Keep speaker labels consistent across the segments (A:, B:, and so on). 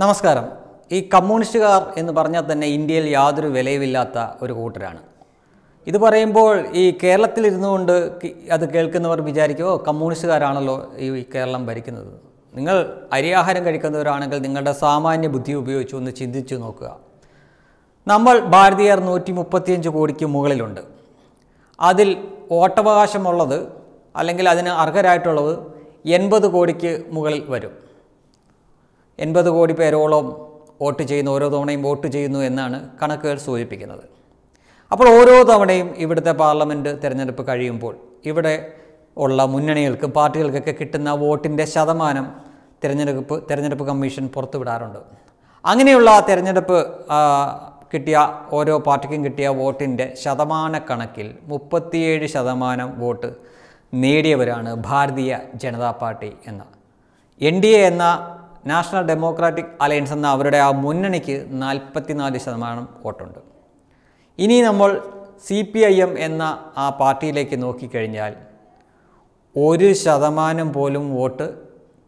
A: നമസ്കാരം ഈ കമ്മ്യൂണിസ്റ്റുകാർ എന്ന് പറഞ്ഞാൽ തന്നെ ഇന്ത്യയിൽ യാതൊരു വിലയുമില്ലാത്ത ഒരു കൂട്ടരാണ് ഇത് പറയുമ്പോൾ ഈ കേരളത്തിലിരുന്നു കൊണ്ട് അത് കേൾക്കുന്നവർ വിചാരിക്കുമോ കമ്മ്യൂണിസ്റ്റുകാരാണല്ലോ ഈ കേരളം ഭരിക്കുന്നത് നിങ്ങൾ അരിയാഹാരം കഴിക്കുന്നവരാണെങ്കിൽ നിങ്ങളുടെ സാമാന്യ ബുദ്ധി ഉപയോഗിച്ച് ഒന്ന് ചിന്തിച്ചു നോക്കുക നമ്മൾ ഭാരതീയർ നൂറ്റി മുപ്പത്തിയഞ്ച് കോടിക്ക് മുകളിലുണ്ട് അതിൽ വോട്ടവകാശമുള്ളത് അല്ലെങ്കിൽ അതിന് അർഹരായിട്ടുള്ളത് എൺപത് കോടിക്ക് മുകളിൽ വരും എൺപത് കോടി പേരോളം വോട്ട് ചെയ്യുന്നു ഓരോ തവണയും വോട്ട് ചെയ്യുന്നു എന്നാണ് കണക്കുകൾ സൂചിപ്പിക്കുന്നത് അപ്പോൾ ഓരോ തവണയും ഇവിടുത്തെ പാർലമെൻറ്റ് തിരഞ്ഞെടുപ്പ് കഴിയുമ്പോൾ ഇവിടെ ഉള്ള മുന്നണികൾക്കും പാർട്ടികൾക്കൊക്കെ കിട്ടുന്ന വോട്ടിൻ്റെ ശതമാനം തിരഞ്ഞെടുപ്പ് തിരഞ്ഞെടുപ്പ് കമ്മീഷൻ പുറത്തുവിടാറുണ്ട് അങ്ങനെയുള്ള തിരഞ്ഞെടുപ്പ് കിട്ടിയ ഓരോ പാർട്ടിക്കും കിട്ടിയ വോട്ടിൻ്റെ ശതമാന കണക്കിൽ മുപ്പത്തിയേഴ് ശതമാനം വോട്ട് നേടിയവരാണ് ഭാരതീയ ജനതാ പാർട്ടി എന്ന എൻ ഡി എ എന്ന നാഷണൽ ഡെമോക്രാറ്റിക് അലയൻസ് എന്ന അവരുടെ ആ മുന്നണിക്ക് നാൽപ്പത്തിനാല് ശതമാനം വോട്ടുണ്ട് ഇനി നമ്മൾ സി പി ഐ എം എന്ന ആ പാർട്ടിയിലേക്ക് നോക്കിക്കഴിഞ്ഞാൽ ഒരു ശതമാനം പോലും വോട്ട്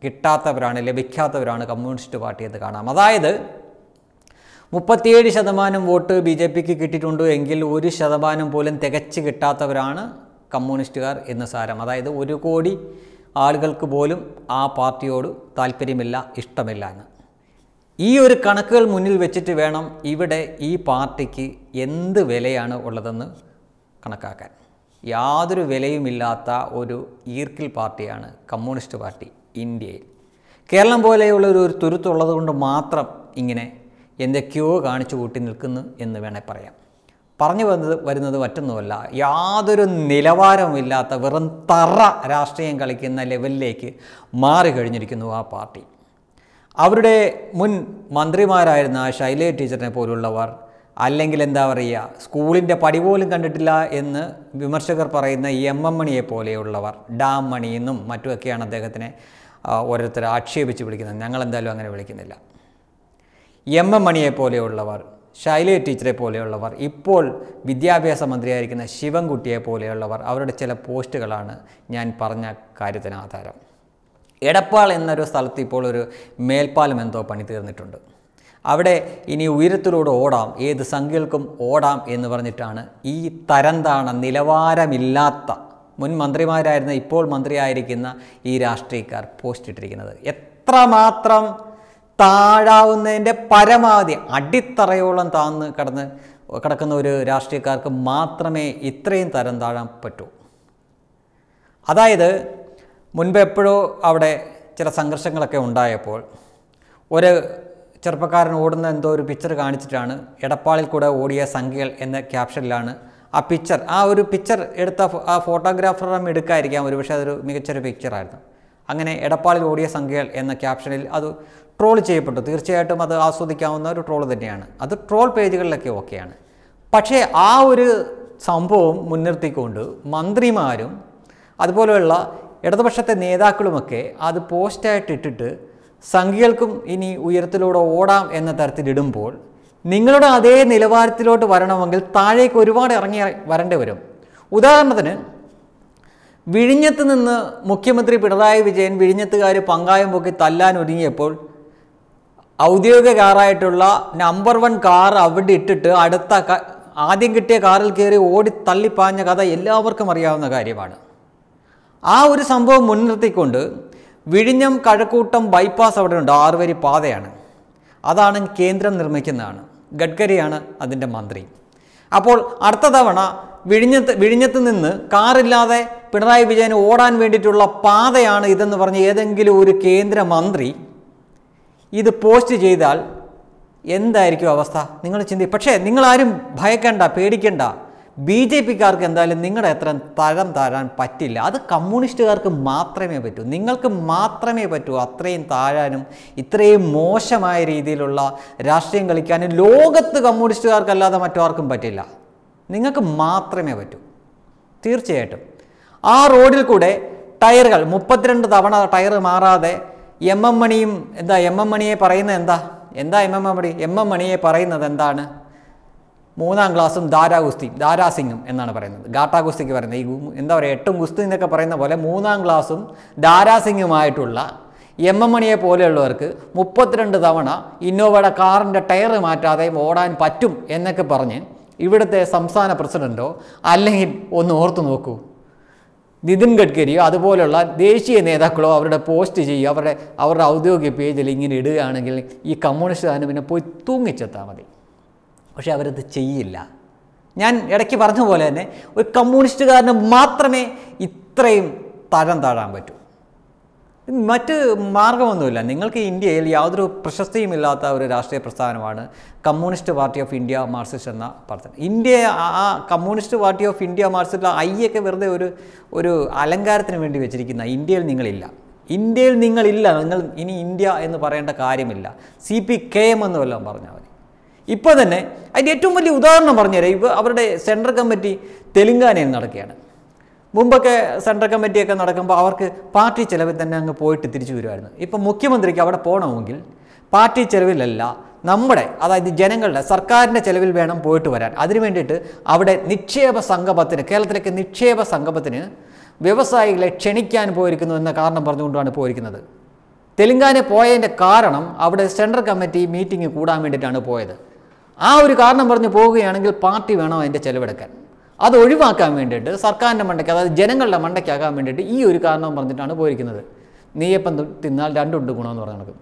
A: കിട്ടാത്തവരാണ് ലഭിക്കാത്തവരാണ് കമ്മ്യൂണിസ്റ്റ് പാർട്ടി എന്ന് കാണാം അതായത് മുപ്പത്തിയേഴ് ശതമാനം വോട്ട് ബി ജെ പിക്ക് കിട്ടിയിട്ടുണ്ട് എങ്കിൽ ഒരു ശതമാനം പോലും തികച്ച് കിട്ടാത്തവരാണ് കമ്മ്യൂണിസ്റ്റുകാർ എന്ന് സാരം അതായത് ഒരു കോടി ആളുകൾക്ക് പോലും ആ പാർട്ടിയോട് താല്പര്യമില്ല ഇഷ്ടമില്ല എന്ന് ഈ ഒരു കണക്കുകൾ മുന്നിൽ വെച്ചിട്ട് വേണം ഇവിടെ ഈ പാർട്ടിക്ക് എന്ത് വിലയാണ് ഉള്ളതെന്ന് കണക്കാക്കാൻ യാതൊരു വിലയുമില്ലാത്ത ഒരു ഈർക്കിൽ പാർട്ടിയാണ് കമ്മ്യൂണിസ്റ്റ് പാർട്ടി ഇന്ത്യയിൽ കേരളം പോലെയുള്ള ഒരു തുരുത്തുള്ളത് കൊണ്ട് മാത്രം ഇങ്ങനെ എന്തൊക്കെയോ കാണിച്ചു കൂട്ടി നിൽക്കുന്നു എന്ന് വേണേൽ പറയാം പറഞ്ഞു വന്നത് വരുന്നത് മറ്റൊന്നുമല്ല യാതൊരു നിലവാരമില്ലാത്ത വെറും തറ രാഷ്ട്രീയം കളിക്കുന്ന ലെവലിലേക്ക് കഴിഞ്ഞിരിക്കുന്നു ആ പാർട്ടി അവരുടെ മുൻ മന്ത്രിമാരായിരുന്ന ശൈലേ ടീച്ചറിനെ പോലുള്ളവർ അല്ലെങ്കിൽ എന്താ പറയുക സ്കൂളിൻ്റെ പടി പോലും കണ്ടിട്ടില്ല എന്ന് വിമർശകർ പറയുന്ന എം എം മണിയെ പോലെയുള്ളവർ ഡാം മണി എന്നും മറ്റുമൊക്കെയാണ് അദ്ദേഹത്തിനെ ഓരോരുത്തർ ആക്ഷേപിച്ച് വിളിക്കുന്നത് ഞങ്ങളെന്തായാലും അങ്ങനെ വിളിക്കുന്നില്ല എം എം മണിയെ പോലെയുള്ളവർ ശൈലജ ടീച്ചറെ പോലെയുള്ളവർ ഇപ്പോൾ വിദ്യാഭ്യാസ മന്ത്രിയായിരിക്കുന്ന ശിവൻകുട്ടിയെ പോലെയുള്ളവർ അവരുടെ ചില പോസ്റ്റുകളാണ് ഞാൻ പറഞ്ഞ കാര്യത്തിന് ആധാരം എടപ്പാൾ എന്നൊരു സ്ഥലത്ത് ഇപ്പോൾ ഒരു മേൽപ്പാലം എന്തോ പണി തീർന്നിട്ടുണ്ട് അവിടെ ഇനി ഉയരത്തിലൂടെ ഓടാം ഏത് സംഖ്യകൾക്കും ഓടാം എന്ന് പറഞ്ഞിട്ടാണ് ഈ തരംതാണ നിലവാരമില്ലാത്ത മുൻ മന്ത്രിമാരായിരുന്ന ഇപ്പോൾ മന്ത്രിയായിരിക്കുന്ന ഈ രാഷ്ട്രീയക്കാർ പോസ്റ്റ് എത്രമാത്രം താഴാവുന്നതിൻ്റെ പരമാവധി അടിത്തറയോളം താന്ന് കടന്ന് കിടക്കുന്ന ഒരു രാഷ്ട്രീയക്കാർക്ക് മാത്രമേ ഇത്രയും തരം താഴാൻ പറ്റൂ അതായത് മുൻപ് എപ്പോഴോ അവിടെ ചില സംഘർഷങ്ങളൊക്കെ ഉണ്ടായപ്പോൾ ഒരു ചെറുപ്പക്കാരൻ ഓടുന്ന എന്തോ ഒരു പിക്ചർ കാണിച്ചിട്ടാണ് എടപ്പാളിൽ കൂടെ ഓടിയ സംഖ്യകൾ എന്ന ക്യാപ്ഷനിലാണ് ആ പിക്ചർ ആ ഒരു പിക്ചർ എടുത്ത ആ ഫോട്ടോഗ്രാഫറും എടുക്കായിരിക്കാം ഒരു പക്ഷേ അതൊരു മികച്ചൊരു പിക്ചറായിരുന്നു അങ്ങനെ എടപ്പാളിൽ ഓടിയ സംഖ്യകൾ എന്ന ക്യാപ്ഷനിൽ അത് ട്രോൾ ചെയ്യപ്പെട്ടു തീർച്ചയായിട്ടും അത് ആസ്വദിക്കാവുന്ന ഒരു ട്രോൾ തന്നെയാണ് അത് ട്രോൾ പേജുകളിലൊക്കെ ഓക്കെയാണ് പക്ഷേ ആ ഒരു സംഭവം മുൻനിർത്തിക്കൊണ്ട് മന്ത്രിമാരും അതുപോലെയുള്ള ഇടതുപക്ഷത്തെ നേതാക്കളുമൊക്കെ അത് പോസ്റ്റായിട്ട് ഇട്ടിട്ട് സംഖ്യകൾക്കും ഇനി ഉയരത്തിലൂടെ ഓടാം എന്ന തരത്തിലിടുമ്പോൾ നിങ്ങളുടെ അതേ നിലവാരത്തിലോട്ട് വരണമെങ്കിൽ താഴേക്ക് ഒരുപാട് ഇറങ്ങി വരേണ്ടി വരും ഉദാഹരണത്തിന് വിഴിഞ്ഞത്ത് നിന്ന് മുഖ്യമന്ത്രി പിണറായി വിജയൻ വിഴിഞ്ഞത്തുകാർ പങ്കായം പൊക്കി തല്ലാൻ ഒരുങ്ങിയപ്പോൾ ഔദ്യോഗിക കാറായിട്ടുള്ള നമ്പർ വൺ കാർ അവിടെ ഇട്ടിട്ട് അടുത്ത ആദ്യം കിട്ടിയ കാറിൽ കയറി ഓടി തള്ളിപ്പാഞ്ഞ കഥ എല്ലാവർക്കും അറിയാവുന്ന കാര്യമാണ് ആ ഒരു സംഭവം മുൻനിർത്തിക്കൊണ്ട് വിഴിഞ്ഞം കഴക്കൂട്ടം ബൈപ്പാസ് അവിടെ ഉണ്ട് ആറുവരി പാതയാണ് അതാണ് കേന്ദ്രം നിർമ്മിക്കുന്നതാണ് ഗഡ്കരിയാണ് അതിൻ്റെ മന്ത്രി അപ്പോൾ അടുത്ത തവണ വിഴിഞ്ഞത്ത് വിഴിഞ്ഞത്ത് നിന്ന് കാറില്ലാതെ പിണറായി വിജയൻ ഓടാൻ വേണ്ടിയിട്ടുള്ള പാതയാണ് ഇതെന്ന് പറഞ്ഞ് ഏതെങ്കിലും ഒരു കേന്ദ്രമന്ത്രി ഇത് പോസ്റ്റ് ചെയ്താൽ എന്തായിരിക്കും അവസ്ഥ നിങ്ങൾ ചിന്തി പക്ഷേ നിങ്ങളാരും ഭയക്കണ്ട പേടിക്കണ്ട ബി ജെ പിക്കാർക്ക് എന്തായാലും നിങ്ങളുടെ എത്ര തരം താഴാൻ പറ്റില്ല അത് കമ്മ്യൂണിസ്റ്റുകാർക്ക് മാത്രമേ പറ്റൂ നിങ്ങൾക്ക് മാത്രമേ പറ്റൂ അത്രയും താഴാനും ഇത്രയും മോശമായ രീതിയിലുള്ള രാഷ്ട്രീയം കളിക്കാനും ലോകത്ത് കമ്മ്യൂണിസ്റ്റുകാർക്കല്ലാതെ മറ്റാർക്കും പറ്റില്ല നിങ്ങൾക്ക് മാത്രമേ പറ്റൂ തീർച്ചയായിട്ടും ആ റോഡിൽ കൂടെ ടയറുകൾ മുപ്പത്തിരണ്ട് തവണ ടയർ മാറാതെ എം എം മണിയും എന്താ എം എം മണിയെ പറയുന്നത് എന്താ എന്താ M M Mani M M മണിയെ പറയുന്നത് എന്താണ് മൂന്നാം ക്ലാസ്സും ദാരാ ഗുസ്തിയും ദാരാ എന്നാണ് പറയുന്നത് ഗാട്ടാ ഗുസ്തിക്ക് പറയുന്നത് ഈ എന്താ പറയുക എട്ടും ഗുസ്തി എന്നൊക്കെ പറയുന്ന പോലെ മൂന്നാം ക്ലാസ്സും ദാരാ എം എം മണിയെ പോലെയുള്ളവർക്ക് മുപ്പത്തിരണ്ട് തവണ ഇന്നോവയുടെ കാറിൻ്റെ ടയർ മാറ്റാതെ ഓടാൻ പറ്റും എന്നൊക്കെ പറഞ്ഞ് ഇവിടുത്തെ സംസ്ഥാന പ്രസിഡൻറ്റോ അല്ലെങ്കിൽ ഒന്ന് ഓർത്തു നോക്കൂ നിതിൻ ഗഡ്കരിയോ അതുപോലുള്ള ദേശീയ നേതാക്കളോ അവരുടെ പോസ്റ്റ് ചെയ്യുക അവരുടെ അവരുടെ ഔദ്യോഗിക പേജിൽ ഇങ്ങനെ ഇടുകയാണെങ്കിൽ ഈ കമ്മ്യൂണിസ്റ്റ് സാധനം പിന്നെ പോയി തൂങ്ങിച്ചെത്താൽ മതി പക്ഷേ അവരത് ചെയ്യില്ല ഞാൻ ഇടയ്ക്ക് പറഞ്ഞ പോലെ തന്നെ ഒരു കമ്മ്യൂണിസ്റ്റുകാരന് മാത്രമേ ഇത്രയും തരം താഴാൻ പറ്റൂ മറ്റ് മാർഗമൊന്നുമില്ല നിങ്ങൾക്ക് ഇന്ത്യയിൽ യാതൊരു ഇല്ലാത്ത ഒരു രാഷ്ട്രീയ പ്രസ്ഥാനമാണ് communist party of India Marxist എന്ന പാർട്ടി ഇന്ത്യ ആ കമ്മ്യൂണിസ്റ്റ് പാർട്ടി ഓഫ് ഇന്ത്യ മാർസിസ്റ്റിലെ ഐയൊക്കെ വെറുതെ ഒരു ഒരു അലങ്കാരത്തിന് വേണ്ടി വെച്ചിരിക്കുന്ന ഇന്ത്യയിൽ നിങ്ങളില്ല ഇന്ത്യയിൽ നിങ്ങളില്ല നിങ്ങൾ ഇനി ഇന്ത്യ എന്ന് പറയേണ്ട കാര്യമില്ല സി പി കെ എം എന്ന് വല്ലതും പറഞ്ഞാൽ മതി ഇപ്പോൾ തന്നെ അതിൻ്റെ ഏറ്റവും വലിയ ഉദാഹരണം പറഞ്ഞുതരാം ഇപ്പോൾ അവരുടെ സെൻട്രൽ കമ്മിറ്റി തെലുങ്കാനയിൽ നടക്കുകയാണ് മുമ്പൊക്കെ സെൻട്രൽ കമ്മിറ്റിയൊക്കെ നടക്കുമ്പോൾ അവർക്ക് പാർട്ടി ചെലവിൽ തന്നെ അങ്ങ് പോയിട്ട് തിരിച്ചു വരുമായിരുന്നു ഇപ്പം മുഖ്യമന്ത്രിക്ക് അവിടെ പോകണമെങ്കിൽ പാർട്ടി ചെലവിലല്ല നമ്മുടെ അതായത് ജനങ്ങളുടെ സർക്കാരിൻ്റെ ചെലവിൽ വേണം പോയിട്ട് വരാൻ അതിനു വേണ്ടിയിട്ട് അവിടെ നിക്ഷേപ സംഗമത്തിന് കേരളത്തിലേക്ക് നിക്ഷേപ സംഗമത്തിന് വ്യവസായികളെ ക്ഷണിക്കാൻ പോയിരിക്കുന്നു എന്ന കാരണം പറഞ്ഞുകൊണ്ടാണ് പോയിരിക്കുന്നത് തെലുങ്കാന പോയതിൻ്റെ കാരണം അവിടെ സെൻട്രൽ കമ്മിറ്റി മീറ്റിംഗ് കൂടാൻ വേണ്ടിയിട്ടാണ് പോയത് ആ ഒരു കാരണം പറഞ്ഞ് പോവുകയാണെങ്കിൽ പാർട്ടി വേണം അതിൻ്റെ ചെലവെടുക്കാൻ അത് ഒഴിവാക്കാൻ വേണ്ടിയിട്ട് സർക്കാരിൻ്റെ മണ്ടയ്ക്ക് അതായത് ജനങ്ങളുടെ മണ്ടയ്ക്കാകാൻ വേണ്ടിയിട്ട് ഈ ഒരു കാരണം പറഞ്ഞിട്ടാണ് പോയിരിക്കുന്നത് നീയപ്പം തിന്നാൽ രണ്ടുണ്ട് ഗുണമെന്ന് പറഞ്ഞു നടക്കും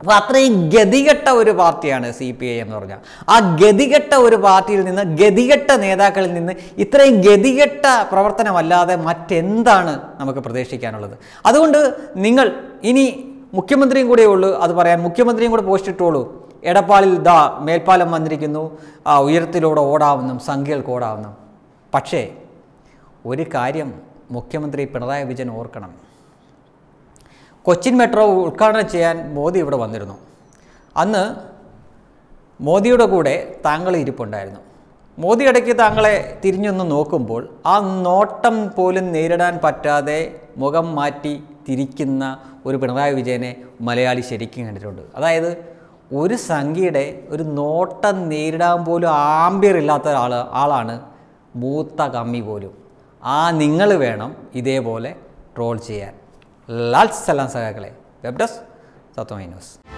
A: അപ്പോൾ അത്രയും ഗതികെട്ട ഒരു പാർട്ടിയാണ് സി പി ഐ എന്ന് പറഞ്ഞാൽ ആ ഗതികെട്ട ഒരു പാർട്ടിയിൽ നിന്ന് ഗതികെട്ട നേതാക്കളിൽ നിന്ന് ഇത്രയും ഗതികെട്ട പ്രവർത്തനമല്ലാതെ മറ്റെന്താണ് നമുക്ക് പ്രതീക്ഷിക്കാനുള്ളത് അതുകൊണ്ട് നിങ്ങൾ ഇനി മുഖ്യമന്ത്രിയും കൂടെ ഉള്ളൂ അത് പറയാൻ മുഖ്യമന്ത്രിയും കൂടെ പോസ്റ്റ് ഇട്ടോളൂ എടപ്പാളിൽ ദാ മേൽപ്പാലം വന്നിരിക്കുന്നു ആ ഉയരത്തിലൂടെ ഓടാവുന്നും സംഖ്യകൾക്ക് ഓടാവുന്നും പക്ഷേ ഒരു കാര്യം മുഖ്യമന്ത്രി പിണറായി വിജയൻ ഓർക്കണം കൊച്ചിൻ മെട്രോ ഉദ്ഘാടനം ചെയ്യാൻ മോദി ഇവിടെ വന്നിരുന്നു അന്ന് മോദിയുടെ കൂടെ താങ്കൾ ഇരിപ്പുണ്ടായിരുന്നു മോദി ഇടയ്ക്ക് താങ്കളെ തിരിഞ്ഞൊന്ന് നോക്കുമ്പോൾ ആ നോട്ടം പോലും നേരിടാൻ പറ്റാതെ മുഖം മാറ്റി തിരിക്കുന്ന ഒരു പിണറായി വിജയനെ മലയാളി ശരിക്കും കണ്ടിട്ടുണ്ട് അതായത് ഒരു സംഖ്യയുടെ ഒരു നോട്ടം നേരിടാൻ പോലും ആംബിയർ ഇല്ലാത്ത ആൾ ആളാണ് മൂത്ത കമ്മി പോലും ആ നിങ്ങൾ വേണം ഇതേപോലെ ട്രോൾ ചെയ്യാൻ ലാൽ സലാം സഹാക്കളെ വെബ് ഡെസ്ക് സത്വമൈ ന്യൂസ്